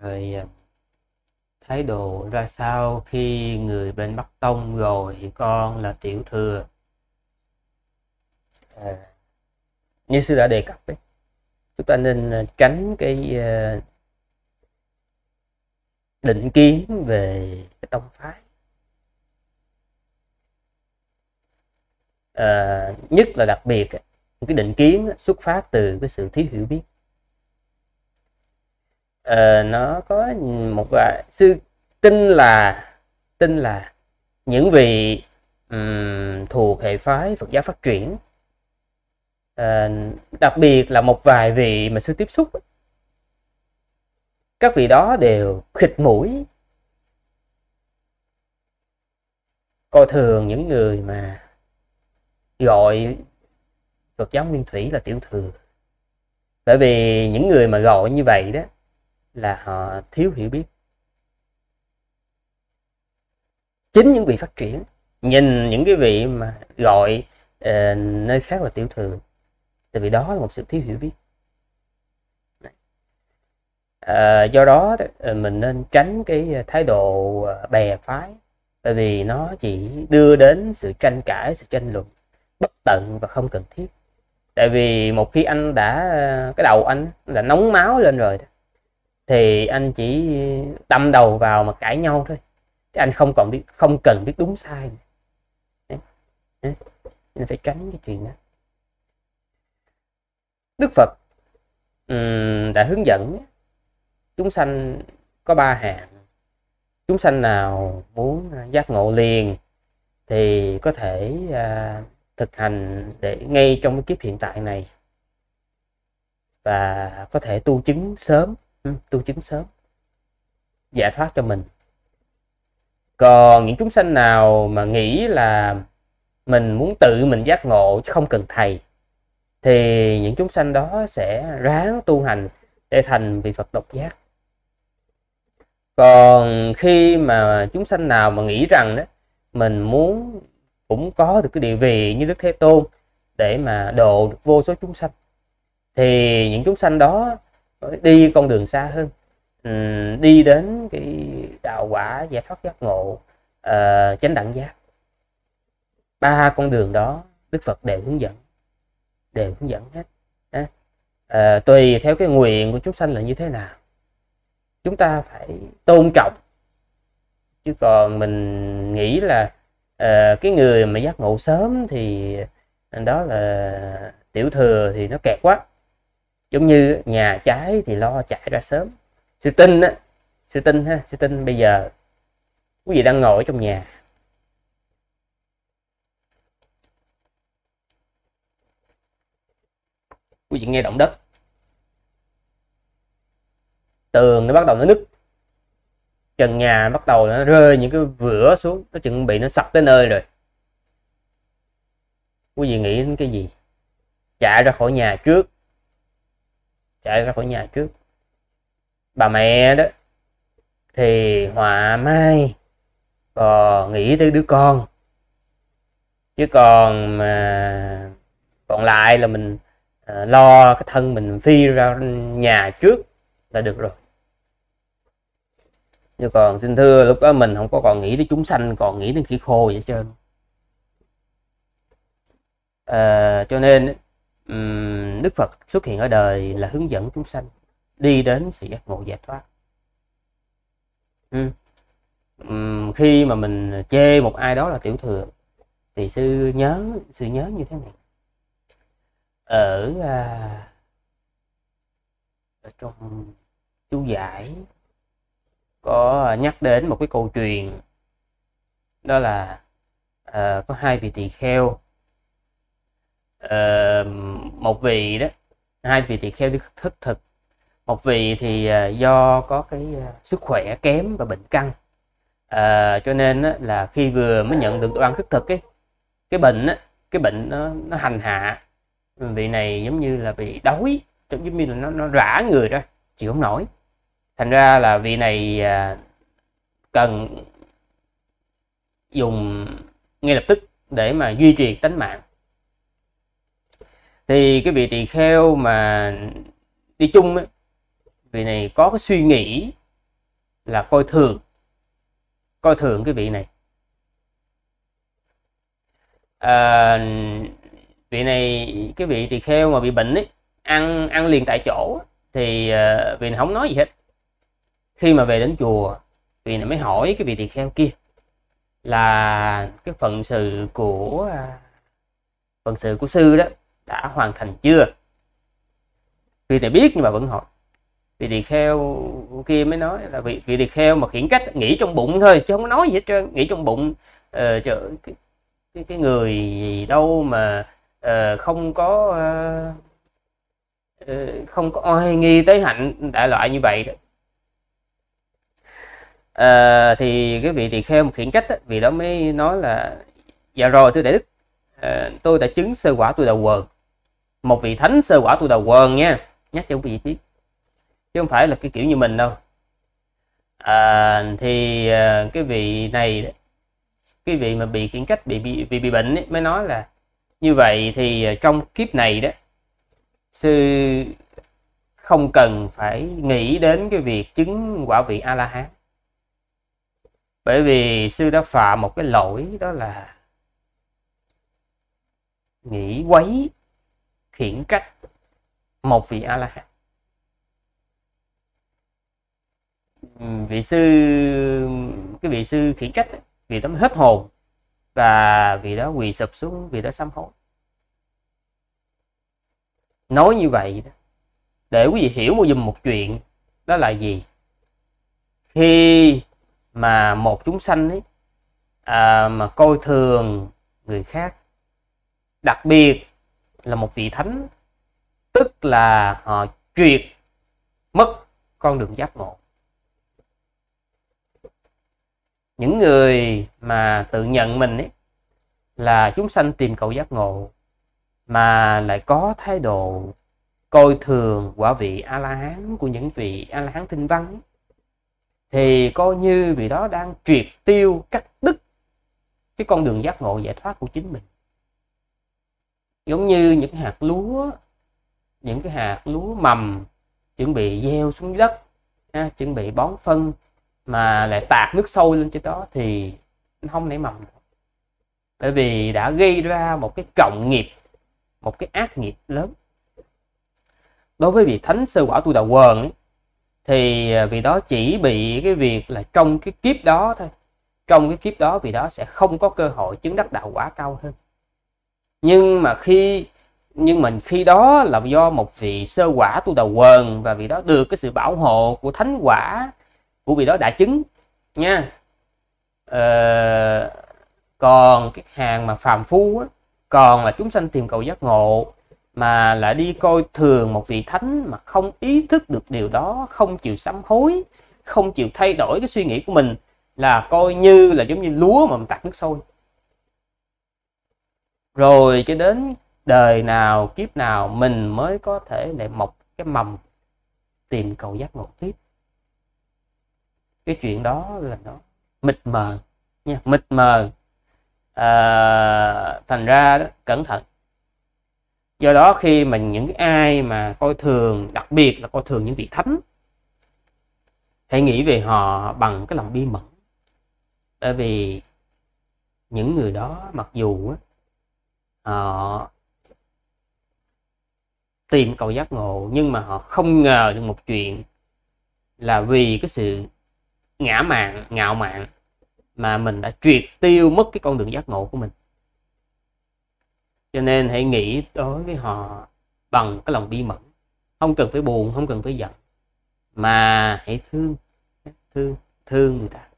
rồi à, thái độ ra sao khi người bên Bắc Tông rồi con là tiểu thừa à, như sư đã đề cập ấy, chúng ta nên à, tránh cái à, định kiến về cái tông phái à, nhất là đặc biệt cái định kiến xuất phát từ cái sự thiếu hiểu biết Ờ, nó có một vài sư tin là tin là những vị um, thuộc hệ phái Phật giáo phát triển uh, đặc biệt là một vài vị mà sư tiếp xúc các vị đó đều khịt mũi coi thường những người mà gọi Phật giáo Nguyên Thủy là tiểu thừa bởi vì những người mà gọi như vậy đó là họ ờ, thiếu hiểu biết chính những vị phát triển nhìn những cái vị mà gọi uh, nơi khác là tiểu thừa tại vì đó là một sự thiếu hiểu biết à, do đó mình nên tránh cái thái độ bè phái bởi vì nó chỉ đưa đến sự tranh cãi sự tranh luận bất tận và không cần thiết tại vì một khi anh đã cái đầu anh là nóng máu lên rồi thì anh chỉ đâm đầu vào mà cãi nhau thôi Chứ anh không còn biết không cần biết đúng sai nên phải tránh cái chuyện đó Đức Phật đã hướng dẫn chúng sanh có ba hạng chúng sanh nào muốn à, giác ngộ liền thì có thể à, thực hành để ngay trong cái kiếp hiện tại này và có thể tu chứng sớm tu chứng sớm giải thoát cho mình còn những chúng sanh nào mà nghĩ là mình muốn tự mình giác ngộ chứ không cần thầy thì những chúng sanh đó sẽ ráng tu hành để thành vị Phật độc giác còn khi mà chúng sanh nào mà nghĩ rằng đó mình muốn cũng có được cái địa vị như Đức Thế Tôn để mà độ được vô số chúng sanh thì những chúng sanh đó đi con đường xa hơn ừ, đi đến cái đạo quả giải thoát giác ngộ uh, chánh đẳng giác ba con đường đó đức phật đều hướng dẫn đều hướng dẫn hết à, tùy theo cái nguyện của chúng sanh là như thế nào chúng ta phải tôn trọng chứ còn mình nghĩ là uh, cái người mà giác ngộ sớm thì đó là tiểu thừa thì nó kẹt quá giống như nhà cháy thì lo chạy ra sớm sư tinh á sư tinh ha sư tinh bây giờ quý vị đang ngồi trong nhà quý vị nghe động đất tường nó bắt đầu nó nứt trần nhà bắt đầu nó rơi những cái vữa xuống nó chuẩn bị nó sập tới nơi rồi quý vị nghĩ đến cái gì chạy ra khỏi nhà trước chạy ra khỏi nhà trước bà mẹ đó thì họa mai còn nghĩ tới đứa con chứ còn mà còn lại là mình ờ, lo cái thân mình phi ra nhà trước là được rồi như còn xin thưa lúc đó mình không có còn nghĩ tới chúng sanh còn nghĩ đến khỉ khô vậy trơn à, cho nên Đức Phật xuất hiện ở đời là hướng dẫn chúng sanh đi đến sự giác ngộ giải thoát ừ. khi mà mình chê một ai đó là tiểu thừa thì sư nhớ sư nhớ như thế này ở à, ở trong chú giải có nhắc đến một cái câu chuyện đó là à, có hai vị tỳ kheo uh, một vị đó hai vị thì kheo thức thực một vị thì uh, do có cái uh, sức khỏe kém và bệnh căn uh, cho nên uh, là khi vừa mới nhận được đồ ăn thức thực ấy, cái bệnh uh, cái bệnh nó, nó hành hạ vị này giống như là bị đói giống như là nó, nó rã người ra chịu không nổi thành ra là vị này uh, cần dùng ngay lập tức để mà duy trì tính mạng thì cái vị tỳ kheo mà đi chung ấy, vị này có cái suy nghĩ là coi thường coi thường cái vị này à, vị này cái vị tỳ kheo mà bị bệnh ấy ăn ăn liền tại chỗ thì uh, vị này không nói gì hết khi mà về đến chùa vị này mới hỏi cái vị tỳ kheo kia là cái phận sự của à, phận sự của sư đó đã hoàn thành chưa vì này biết nhưng mà vẫn hỏi vì tỳ kheo kia mới nói là vì vì tỳ kheo mà khiển cách nghĩ trong bụng thôi chứ không nói gì hết trơn nghĩ trong bụng uh, trời, cái, cái, cái người gì đâu mà uh, không có uh, không có oai nghi tới hạnh đại loại như vậy đó. Uh, thì cái vị tỳ kheo khiển cách đó, vì đó mới nói là dạ rồi tôi để đức uh, tôi đã chứng sơ quả tôi đầu quần một vị thánh sơ quả tu đầu quần nha nhắc cho quý vị biết chứ không phải là cái kiểu như mình đâu à, thì à, cái vị này cái vị mà bị khiển cách bị bị, bị, bị bệnh ấy, mới nói là như vậy thì à, trong kiếp này đó sư không cần phải nghĩ đến cái việc chứng quả vị a la hán bởi vì sư đã phạm một cái lỗi đó là nghĩ quấy khiển cách một vị a la hán vị sư cái vị sư khiển trách vị đó hết hồn và vị đó quỳ sụp xuống vị đó sám hối nói như vậy để quý vị hiểu một dùm một chuyện đó là gì khi mà một chúng sanh ấy à, mà coi thường người khác đặc biệt là một vị thánh tức là họ ờ, duyệt mất con đường giác ngộ những người mà tự nhận mình ấy, là chúng sanh tìm cầu giác ngộ mà lại có thái độ coi thường quả vị a la hán của những vị a la hán thinh văn thì coi như vị đó đang triệt tiêu cắt đứt cái con đường giác ngộ giải thoát của chính mình giống như những hạt lúa những cái hạt lúa mầm chuẩn bị gieo xuống đất ha, chuẩn bị bón phân mà lại tạt nước sôi lên trên đó thì nó không nảy mầm bởi vì đã gây ra một cái cộng nghiệp một cái ác nghiệp lớn đối với vị thánh sơ quả tu đà quần ấy, thì à, vì đó chỉ bị cái việc là trong cái kiếp đó thôi trong cái kiếp đó vì đó sẽ không có cơ hội chứng đắc đạo quả cao hơn nhưng mà khi nhưng mình khi đó là do một vị sơ quả tu đầu quần và vị đó được cái sự bảo hộ của thánh quả của vị đó đã chứng nha ờ, còn cái hàng mà phàm phu á, còn là chúng sanh tìm cầu giác ngộ mà lại đi coi thường một vị thánh mà không ý thức được điều đó không chịu sám hối không chịu thay đổi cái suy nghĩ của mình là coi như là giống như lúa mà mình tạt nước sôi rồi cho đến đời nào kiếp nào mình mới có thể để mọc cái mầm tìm cầu giác ngộ tiếp cái chuyện đó là nó mịt mờ nha mịt mờ à, thành ra đó, cẩn thận do đó khi mình những ai mà coi thường đặc biệt là coi thường những vị thánh hãy nghĩ về họ bằng cái lòng bi mẫn bởi vì những người đó mặc dù á, họ ờ, tìm cầu giác ngộ nhưng mà họ không ngờ được một chuyện là vì cái sự ngã mạn ngạo mạn mà mình đã triệt tiêu mất cái con đường giác ngộ của mình cho nên hãy nghĩ đối với họ bằng cái lòng bi mẫn không cần phải buồn không cần phải giận mà hãy thương thương thương người ta